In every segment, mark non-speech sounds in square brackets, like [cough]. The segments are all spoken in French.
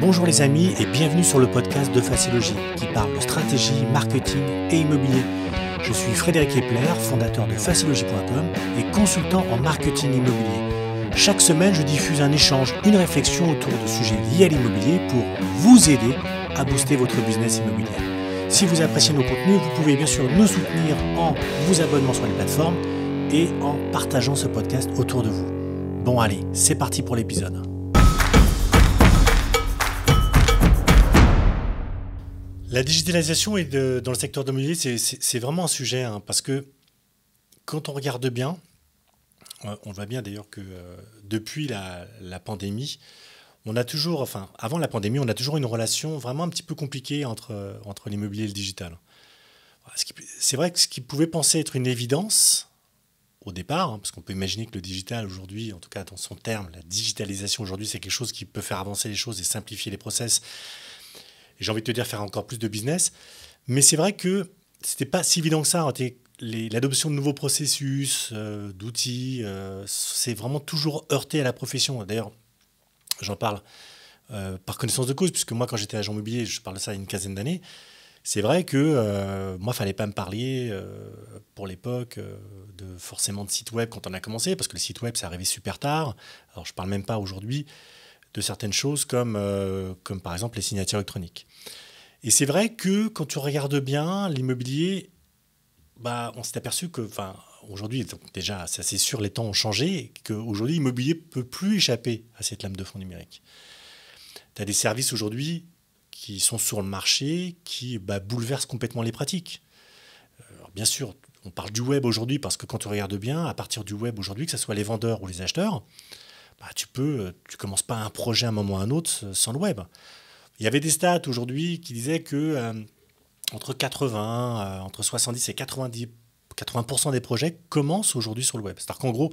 Bonjour les amis et bienvenue sur le podcast de Facilogie qui parle de stratégie, marketing et immobilier. Je suis Frédéric Epler, fondateur de facilogie.com et consultant en marketing immobilier. Chaque semaine, je diffuse un échange, une réflexion autour de sujets liés à l'immobilier pour vous aider à booster votre business immobilier. Si vous appréciez nos contenus, vous pouvez bien sûr nous soutenir en vous abonnant sur les plateformes et en partageant ce podcast autour de vous. Bon allez, c'est parti pour l'épisode. La digitalisation de, dans le secteur de l'immobilier, c'est vraiment un sujet, hein, parce que quand on regarde bien, euh, on voit bien d'ailleurs que euh, depuis la, pandémie, on a toujours, enfin, avant la pandémie, on a toujours une relation vraiment un petit peu compliquée entre, euh, entre l'immobilier et le digital. C'est vrai que ce qui pouvait penser être une évidence au départ, hein, parce qu'on peut imaginer que le digital aujourd'hui, en tout cas dans son terme, la digitalisation aujourd'hui, c'est quelque chose qui peut faire avancer les choses et simplifier les processus j'ai envie de te dire faire encore plus de business. Mais c'est vrai que c'était pas si évident que ça. Hein. L'adoption de nouveaux processus, euh, d'outils, euh, c'est vraiment toujours heurté à la profession. D'ailleurs, j'en parle euh, par connaissance de cause, puisque moi, quand j'étais agent immobilier, je parle de ça il y a une quinzaine d'années, c'est vrai que il moi, fallait pas me parler pour l'époque de forcément de site web quand on a commencé, parce que le site web, ça arrivait super tard. Alors, je parle même pas aujourd'hui certaines choses comme, euh, comme par exemple les signatures électroniques. Et c'est vrai que quand tu regardes bien l'immobilier, bah, on s'est aperçu que, enfin, aujourd'hui, déjà, c'est assez sûr, les temps ont changé, qu'aujourd'hui, l'immobilier peut plus échapper à cette lame de fond numérique. Tu as des services aujourd'hui qui sont sur le marché, qui bah, bouleversent complètement les pratiques. Euh, bien sûr, on parle du web aujourd'hui parce que quand tu regardes bien, à partir du web aujourd'hui, que ce soit les vendeurs ou les acheteurs, bah, tu peux, euh, tu commences pas un projet à un moment ou à un autre euh, sans le web. Il y avait des stats aujourd'hui qui disaient que euh, entre 80, entre 70 et 90, 80% des projets commencent aujourd'hui sur le web. C'est-à-dire qu'en gros,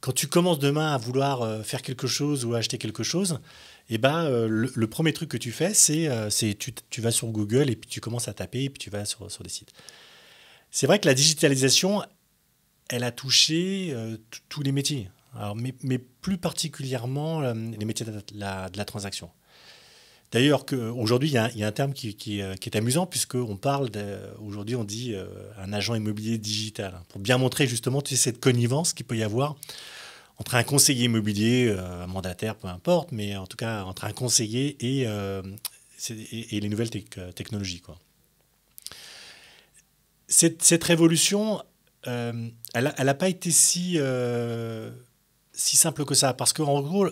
quand tu commences demain à vouloir faire quelque chose ou acheter quelque chose, eh ben, le, premier truc que tu fais, c'est tu, tu, vas sur Google et puis tu commences à taper et puis tu vas sur, des sites. C'est vrai que la digitalisation, elle a touché tous les métiers mais, plus particulièrement euh, les métiers de la, transaction. D'ailleurs, aujourd'hui, il, il y, a un terme qui, euh, est amusant, puisqu'on parle, aujourd'hui, on dit euh, un agent immobilier digital, pour bien montrer justement tu sais, cette connivence qu'il peut y avoir entre un conseiller immobilier, un mandataire, peu importe, mais en tout cas, entre un conseiller et, les nouvelles technologies. Quoi. cette révolution, elle n'a pas été si si simple que ça. Parce qu'en gros,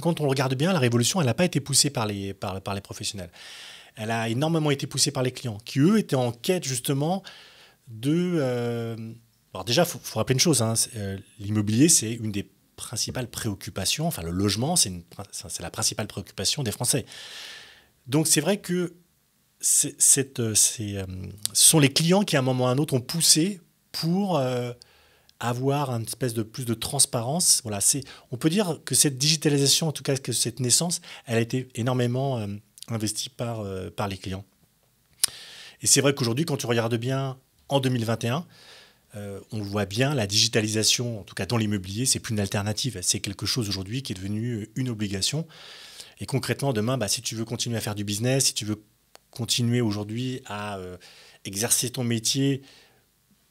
quand on regarde bien, la révolution, elle n'a pas été poussée par les, par, par les professionnels. Elle a énormément été poussée par les clients, qui eux étaient en quête justement de. Alors euh, déjà, il faut, rappeler une chose hein, euh, l'immobilier, c'est une des principales préoccupations, enfin le logement, c'est la principale préoccupation des Français. Donc c'est vrai que euh, ce sont les clients qui, à un moment ou à un autre, ont poussé pour avoir une espèce de plus de transparence. Voilà, c'est, on peut dire que cette digitalisation, en tout cas que cette naissance, elle a été énormément euh, investie par, euh, par les clients. Et c'est vrai qu'aujourd'hui, quand tu regardes bien en 2021, euh, on voit bien la digitalisation, en tout cas dans l'immobilier, c'est plus une alternative. C'est quelque chose aujourd'hui qui est devenu une obligation. Et concrètement, demain, bah, si tu veux continuer à faire du business, si tu veux continuer aujourd'hui à exercer ton métier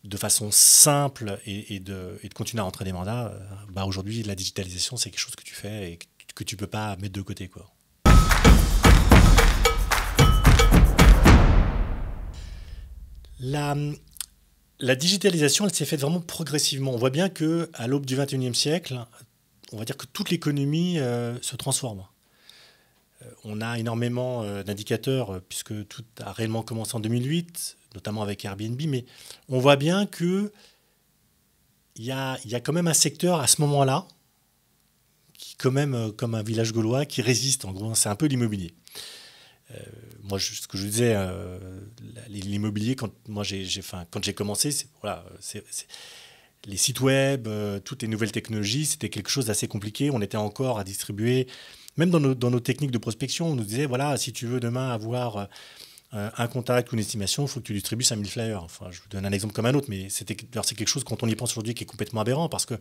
de façon simple et, de, et, de, continuer à rentrer des mandats, euh, bah, aujourd'hui, la digitalisation, c'est quelque chose que tu fais et que, tu peux pas mettre de côté. Quoi. La, la digitalisation, elle s'est faite vraiment progressivement. On voit bien que à l'aube du 21e siècle, on va dire que toute l'économie euh, se transforme. Euh, on a énormément euh, d'indicateurs euh, puisque tout a réellement commencé en 2008, notamment avec Airbnb, mais on voit bien que il y a, quand même un secteur à ce moment-là qui, quand même, comme un village gaulois, qui résiste. En gros, c'est un peu l'immobilier. moi, ce que je disais, l'immobilier, quand moi j'ai, j'ai, quand j'ai commencé, voilà, c'est, les sites web, euh, toutes les nouvelles technologies, c'était quelque chose d'assez compliqué. On était encore à distribuer, même dans nos, techniques de prospection, on nous disait, voilà, si tu veux demain avoir euh, un contact ou une estimation, il faut que tu distribues 5000 flyers. Enfin, je vous donne un exemple comme un autre, mais c'est quelque chose, quand on y pense aujourd'hui, qui est complètement aberrant, parce que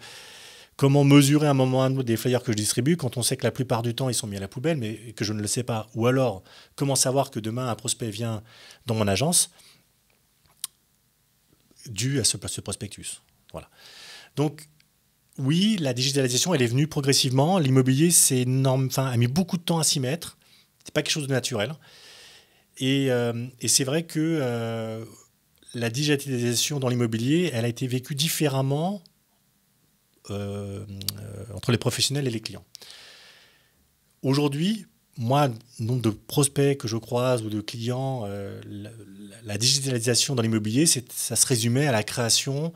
comment mesurer à un moment ou à un autre des flyers que je distribue quand on sait que la plupart du temps ils sont mis à la poubelle mais que je ne le sais pas Ou alors, comment savoir que demain un prospect vient dans mon agence dû à ce prospectus voilà. Donc, oui, la digitalisation, elle est venue progressivement. L'immobilier, c'est enfin, a mis beaucoup de temps à s'y mettre. C'est pas quelque chose de naturel. Et, euh, c'est vrai que euh, la digitalisation dans l'immobilier, elle a été vécue différemment euh, entre les professionnels et les clients. Aujourd'hui, moi, nombre de prospects que je croise ou de clients, la, la, digitalisation dans l'immobilier, ça se résumait à la création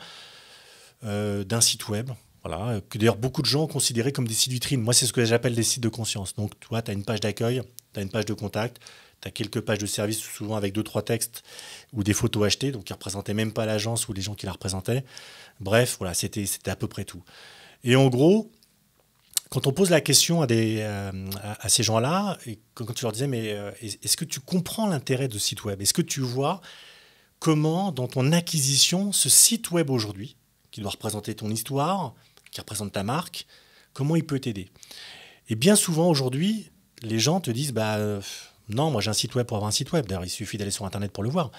euh, d'un site web. Voilà, que d'ailleurs beaucoup de gens ont comme des sites vitrines. Moi, c'est ce que j'appelle des sites de conscience. Donc, toi, tu as une page d'accueil, tu as une page de contact, tu as quelques pages de service, souvent avec deux, trois textes ou des photos achetées, donc qui ne représentaient même pas l'agence ou les gens qui la représentaient. Bref, voilà, c'était à peu près tout. Et en gros, quand on pose la question à, euh, ces gens-là, et quand tu leur disais, mais euh, est-ce que tu comprends l'intérêt de ce site web Est-ce que tu vois comment, dans ton acquisition, ce site web aujourd'hui, qui doit représenter ton histoire, qui représente ta marque, comment il peut t'aider Et bien souvent aujourd'hui, les gens te disent bah euh, non, moi j'ai un site web pour avoir un site web. D'ailleurs, il suffit d'aller sur internet pour le voir.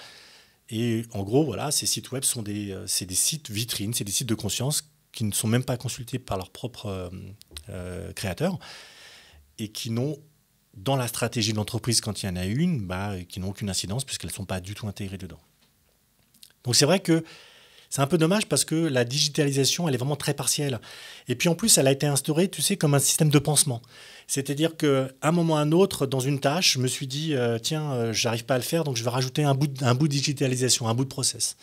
Et en gros, voilà, ces sites web sont des, euh, c'est des sites vitrines, c'est des sites de conscience qui ne sont même pas consultés par leurs propres euh, créateurs et qui n'ont dans la stratégie de l'entreprise, quand il y en a une, bah, qui n'ont aucune incidence puisqu'elles ne sont pas du tout intégrées dedans. Donc c'est vrai que c'est un peu dommage parce que la digitalisation, elle est vraiment très partielle. Et puis en plus, elle a été instaurée, tu sais, comme un système de pansement. C'est-à-dire qu'à un moment ou à un autre, dans une tâche, je me suis dit, euh, tiens, euh, j'arrive pas à le faire, donc je vais rajouter un bout de, bout de digitalisation, un bout de process.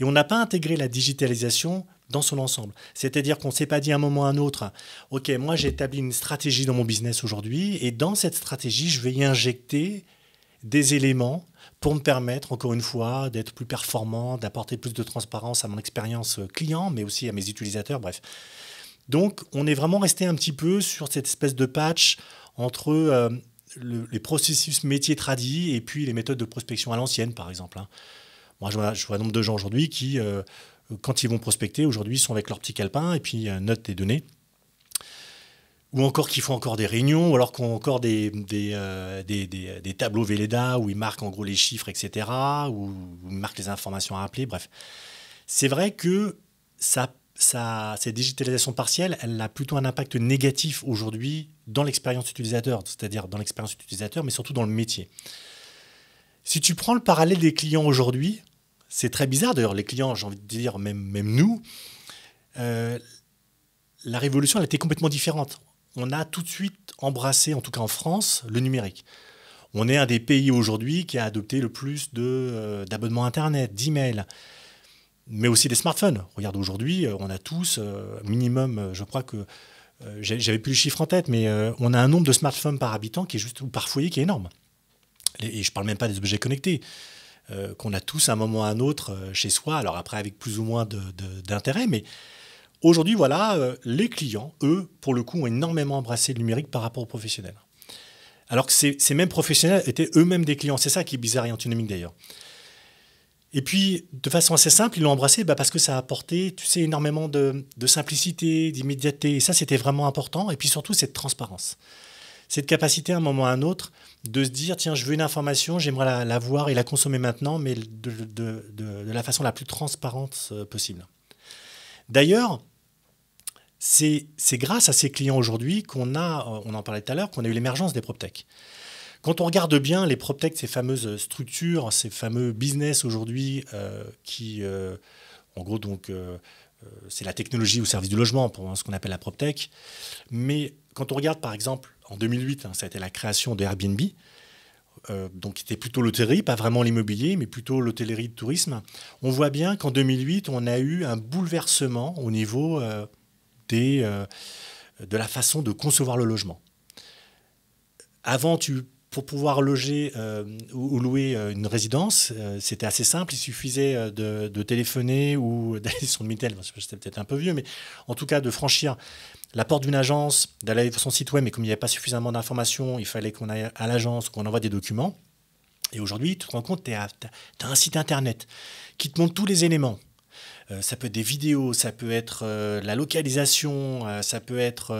Et on n'a pas intégré la digitalisation dans son ensemble. C'est-à-dire qu'on ne s'est pas dit à un moment ou à un autre, OK, moi j'ai établi une stratégie dans mon business aujourd'hui, et dans cette stratégie, je vais y injecter des éléments pour me permettre, encore une fois, d'être plus performant, d'apporter plus de transparence à mon expérience euh, client, mais aussi à mes utilisateurs, bref. Donc, on est vraiment resté un petit peu sur cette espèce de patch entre euh, les processus métiers tradis et puis les méthodes de prospection à l'ancienne, par exemple. Hein. Moi, je vois, un nombre de gens aujourd'hui qui, euh, quand ils vont prospecter, aujourd'hui, sont avec leur petit calepin et puis notent des données ou encore qu'ils font encore des réunions, ou alors qu'on ont encore des, des, euh, des, des, tableaux Véleda où ils marquent en gros les chiffres, etc., ou marquent les informations à appeler, bref. C'est vrai que ça, ça, cette digitalisation partielle, elle a plutôt un impact négatif aujourd'hui dans l'expérience utilisateur, c'est-à-dire dans l'expérience utilisateur, mais surtout dans le métier. Si tu prends le parallèle des clients aujourd'hui, c'est très bizarre d'ailleurs, les clients, j'ai envie de dire, même, même nous, euh, la révolution, elle était complètement différente on a tout de suite embrassé, en tout cas en France, le numérique. On est un des pays aujourd'hui qui a adopté le plus euh, d'abonnements Internet, d'emails, mais aussi des smartphones. Regarde, aujourd'hui, euh, on a tous, euh, minimum, je crois que j'avais plus le chiffre en tête, mais on a un nombre de smartphones par habitant qui est juste, ou par foyer qui est énorme. Et je ne parle même pas des objets connectés, qu'on a tous à un moment ou à un autre chez soi, alors après avec plus ou moins d'intérêt, mais Aujourd'hui, voilà, euh, les clients, eux, pour le coup, ont énormément embrassé le numérique par rapport aux professionnels. Alors que ces, mêmes professionnels étaient eux-mêmes des clients. C'est ça qui est bizarre et antinomique d'ailleurs. Et puis, de façon assez simple, ils l'ont embrassé bah, parce que ça a apporté, tu sais, énormément de, simplicité, d'immédiateté. Et ça, c'était vraiment important. Et puis surtout, cette transparence. Cette capacité, à un moment ou à un autre, de se dire, tiens, je veux une information, j'aimerais la, voir et la consommer maintenant, mais de, de la façon la plus transparente euh, possible. D'ailleurs, c'est grâce à ces clients aujourd'hui qu'on a, euh, on en parlait tout à l'heure, qu'on a eu l'émergence des PropTech. Quand on regarde bien les PropTech, ces fameuses structures, ces fameux business aujourd'hui euh, qui, euh, en gros, donc, c'est la technologie au service du logement, pour ce qu'on appelle la PropTech. Mais quand on regarde, par exemple, en 2008, hein, ça a été la création de Airbnb, donc qui était plutôt l'hôtellerie, pas vraiment l'immobilier, mais plutôt l'hôtellerie de tourisme, on voit bien qu'en 2008, on a eu un bouleversement au niveau euh, de la façon de concevoir le logement. Avant, pour pouvoir loger euh, ou, louer euh, une résidence, c'était assez simple. Il suffisait de, téléphoner ou [laughs] d'aller sur le Mitel, c'était peut-être un peu vieux, mais en tout cas de franchir la porte d'une agence, d'aller sur son site web, mais comme il n'y avait pas suffisamment d'informations, il fallait qu'on aille à l'agence, qu'on envoie des documents. Et aujourd'hui, tu te rends compte, tu as un site internet qui te montre tous les éléments. Euh, ça peut être des vidéos, ça peut être euh, la localisation, euh, ça peut être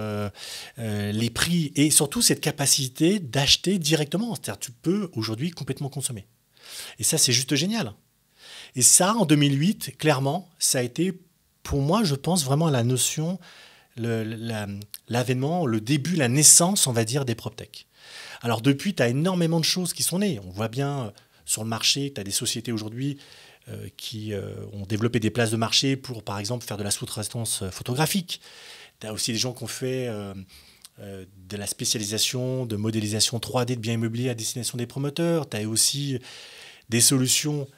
les prix et surtout cette capacité d'acheter directement. C'est-à-dire tu peux aujourd'hui complètement consommer. Et ça, c'est juste génial. Et ça, en 2008, clairement, ça a été pour moi, je pense vraiment à la notion, l'avènement, le, le début, la naissance, on va dire, des PropTech. Alors depuis, tu as énormément de choses qui sont nées. On voit bien sur le marché, tu as des sociétés aujourd'hui euh, qui euh, ont développé des places de marché pour, par exemple, faire de la sous-traitance euh, photographique. Tu as aussi des gens qui ont fait de la spécialisation, de modélisation 3D de biens immobiliers à destination des promoteurs. Tu as aussi des solutions,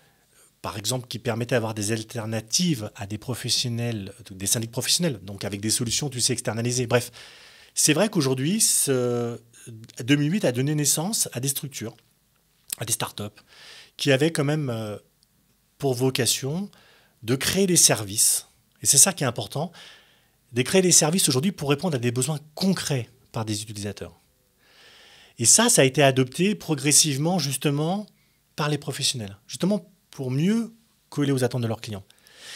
par exemple, qui permettaient d'avoir des alternatives à des professionnels, des syndics professionnels, donc avec des solutions, tu sais, externalisées. Bref, c'est vrai qu'aujourd'hui, 2008 a donné naissance à des structures, à des startups, qui avaient quand même pour vocation de créer des services, et c'est ça qui est important, de créer des services aujourd'hui pour répondre à des besoins concrets par des utilisateurs. Et ça, ça a été adopté progressivement justement par les professionnels, justement pour mieux coller aux attentes de leurs clients.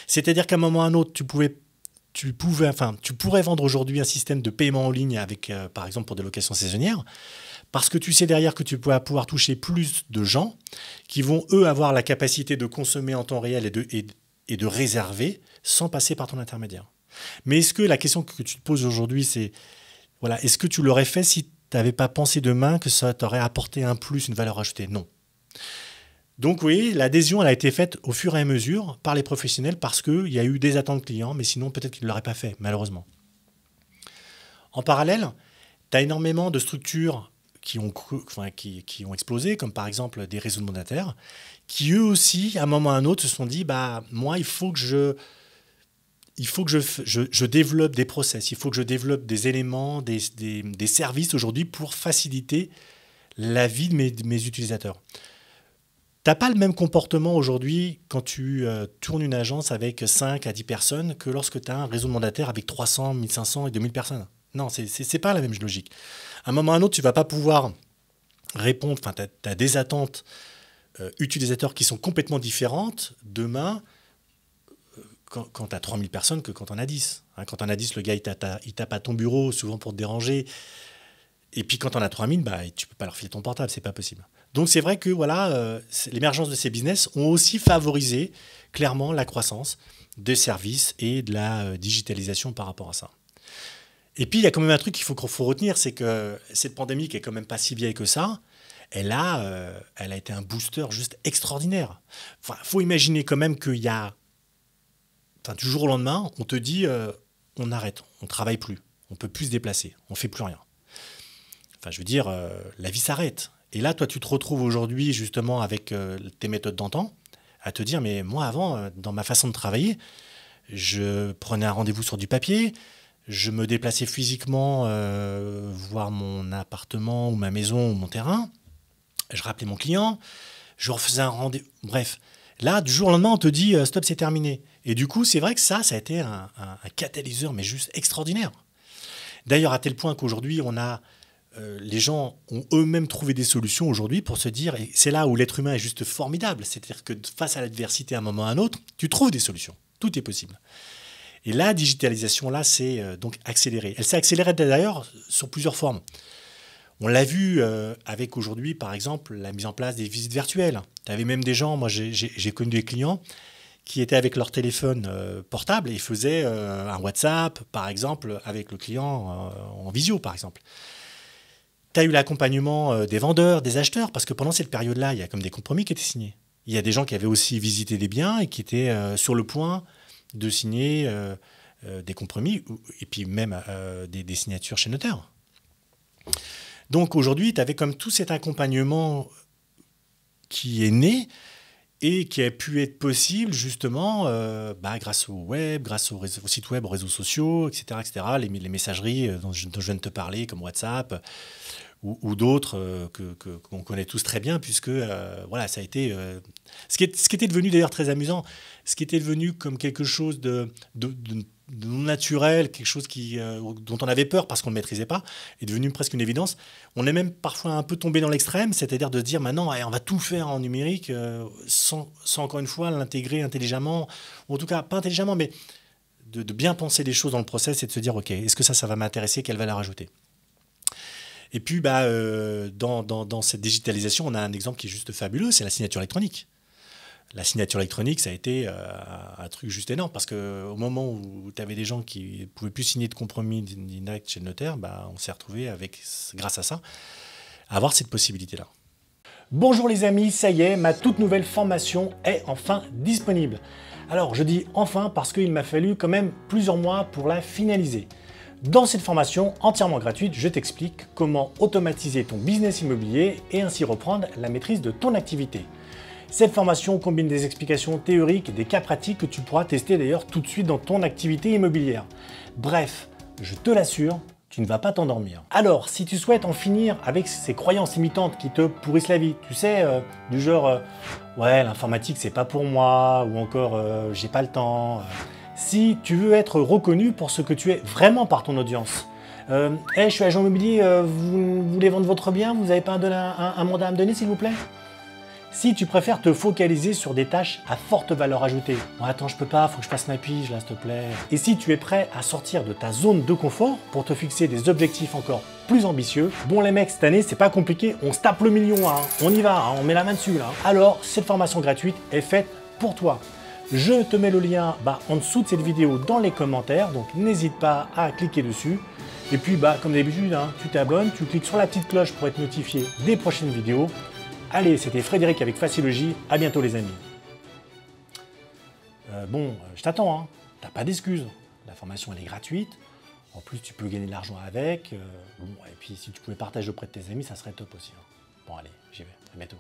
C'est-à-dire qu'à un moment ou à un autre, tu pouvais tu, pouvais, enfin, tu pourrais vendre aujourd'hui un système de paiement en ligne avec, euh, par exemple, pour des locations saisonnières, parce que tu sais derrière que tu vas pouvoir toucher plus de gens qui vont, eux, avoir la capacité de consommer en temps réel et de, et, de réserver sans passer par ton intermédiaire. Mais est-ce que la question que tu te poses aujourd'hui, c'est voilà, est-ce que tu l'aurais fait si tu n'avais pas pensé demain que ça t'aurait apporté un plus, une valeur ajoutée Non. Donc oui, l'adhésion elle a été faite au fur et à mesure par les professionnels parce qu'il y a eu des attentes clients, mais sinon peut-être qu'ils ne l'auraient pas fait, malheureusement. En parallèle, tu as énormément de structures qui ont, explosé, comme par exemple des réseaux de mandataires, qui eux aussi, à un moment ou à un autre, se sont dit, bah moi, il faut que je, développe des process, il faut que je développe des éléments, des, services aujourd'hui pour faciliter la vie de mes utilisateurs. T'as pas le même comportement aujourd'hui quand tu euh, tournes une agence avec 5 à 10 personnes que lorsque tu as un réseau mandataire avec 300, 1500 et 2000 personnes. Non, c'est pas la même logique. À un moment ou à un autre, tu vas pas pouvoir répondre, enfin, tu as, des attentes euh, utilisateurs qui sont complètement différentes demain euh, quand, quand tu as 3000 personnes que quand on a 10. quand on a 10, le gars, il, tape à ton bureau, souvent pour te déranger. Et puis quand on a 3000, bah, tu peux pas leur filer ton portable, c'est pas possible. Donc c'est vrai que voilà, euh, l'émergence de ces business ont aussi favorisé clairement la croissance des services et de la euh, digitalisation par rapport à ça. Et puis il y a quand même un truc qu'il faut, faut, retenir, c'est que cette pandémie qui est quand même pas si vieille que ça, elle a, euh, elle a été un booster juste extraordinaire. Il faut imaginer quand même qu'il y a, enfin, du jour au lendemain, on te dit, on arrête, on travaille plus, on peut plus se déplacer, on fait plus rien. Enfin, je veux dire, la vie s'arrête et là, toi, tu te retrouves aujourd'hui justement avec euh, tes méthodes d'antan à te dire, mais moi avant, euh, dans ma façon de travailler, je prenais un rendez-vous sur du papier, je me déplaçais physiquement euh, voir mon appartement ou ma maison ou mon terrain, je rappelais mon client, je refaisais un rendez-vous, bref. Là, du jour au lendemain, on te dit stop, c'est terminé. Et du coup, c'est vrai que ça, ça a été un catalyseur, mais juste extraordinaire. D'ailleurs, à tel point qu'aujourd'hui, on a euh, les gens ont eux-mêmes trouvé des solutions aujourd'hui pour se dire, et c'est là où l'être humain est juste formidable, c'est-à-dire que face à l'adversité à un moment ou à un autre, tu trouves des solutions, tout est possible. Et la digitalisation, là, c'est euh, donc accéléré. Elle s'est accélérée d'ailleurs sur plusieurs formes. On l'a vu euh, avec aujourd'hui, par exemple, la mise en place des visites virtuelles. Tu avais même des gens, moi j'ai connu des clients qui étaient avec leur téléphone portable et faisaient un WhatsApp, par exemple, avec le client en visio, par exemple tu as eu l'accompagnement euh, des vendeurs, des acheteurs, parce que pendant cette période-là, il y a comme des compromis qui étaient signés. Il y a des gens qui avaient aussi visité des biens et qui étaient euh, sur le point de signer euh, des compromis, et puis même des, des, signatures chez notaire. Donc aujourd'hui, tu avais comme tout cet accompagnement qui est né, et qui a pu être possible justement euh, bah, grâce au web, grâce aux, sites web, aux réseaux sociaux, etc., etc. Les, les messageries euh, dont je, dont je, viens de te parler, comme WhatsApp, ou, d'autres qu'on euh, que, qu'on connaît tous très bien, puisque euh, voilà, ça a été. Euh, ce, qui est, ce qui était devenu d'ailleurs très amusant, ce qui était devenu comme quelque chose de, de, non naturel, quelque chose qui, dont on avait peur parce qu'on ne maîtrisait pas, est devenu presque une évidence. On est même parfois un peu tombé dans l'extrême, c'est-à-dire de dire maintenant, on va tout faire en numérique sans, sans, encore une fois, l'intégrer intelligemment, ou en tout cas pas intelligemment, mais de, de bien penser les choses dans le process et de se dire, OK, est-ce que ça, ça va m'intéresser, quelle valeur ajouter et puis, bah, euh, dans, cette digitalisation, on a un exemple qui est juste fabuleux, c'est la signature électronique. La signature électronique, ça a été euh, un truc juste énorme, parce qu'au moment où tu avais des gens qui ne pouvaient plus signer de compromis acte chez le notaire, bah, on s'est retrouvé avec, grâce à ça, à avoir cette possibilité-là. Bonjour les amis, ça y est, ma toute nouvelle formation est enfin disponible. Alors je dis enfin parce qu'il m'a fallu quand même plusieurs mois pour la finaliser. Dans cette formation entièrement gratuite, je t'explique comment automatiser ton business immobilier et ainsi reprendre la maîtrise de ton activité. Cette formation combine des explications théoriques et des cas pratiques que tu pourras tester d'ailleurs tout de suite dans ton activité immobilière. Bref, je te l'assure, tu ne vas pas t'endormir. Alors, si tu souhaites en finir avec ces croyances imitantes qui te pourrissent la vie, tu sais, euh, du genre euh, ouais, l'informatique c'est pas pour moi, ou encore euh, j'ai pas le temps si tu veux être reconnu pour ce que tu es vraiment par ton audience. Euh, hey, je suis agent immobilier, euh, vous, voulez vendre votre bien, vous n'avez pas un, mandat à me donner, s'il vous plaît Si tu préfères te focaliser sur des tâches à forte valeur ajoutée, bon, attends, je peux pas, faut que je fasse ma pige là, s'il te plaît. Et si tu es prêt à sortir de ta zone de confort pour te fixer des objectifs encore plus ambitieux. Bon les mecs, cette année, c'est pas compliqué, on se tape le million, hein. on y va, hein, on met la main dessus Alors, cette formation gratuite est faite pour toi. Je te mets le lien bah, en dessous de cette vidéo dans les commentaires, donc n'hésite pas à cliquer dessus. Et puis, bah, comme d'habitude, hein, tu t'abonnes, tu cliques sur la petite cloche pour être notifié des prochaines vidéos. Allez, c'était Frédéric avec Facilogie. À bientôt, les amis. Euh, bon, je t'attends, hein. t'as pas d'excuses. La formation, elle est gratuite. En plus, tu peux gagner de l'argent avec. Euh, et puis, si tu pouvais partager auprès de tes amis, ça serait top aussi. Hein. Bon, allez, j'y vais. À bientôt.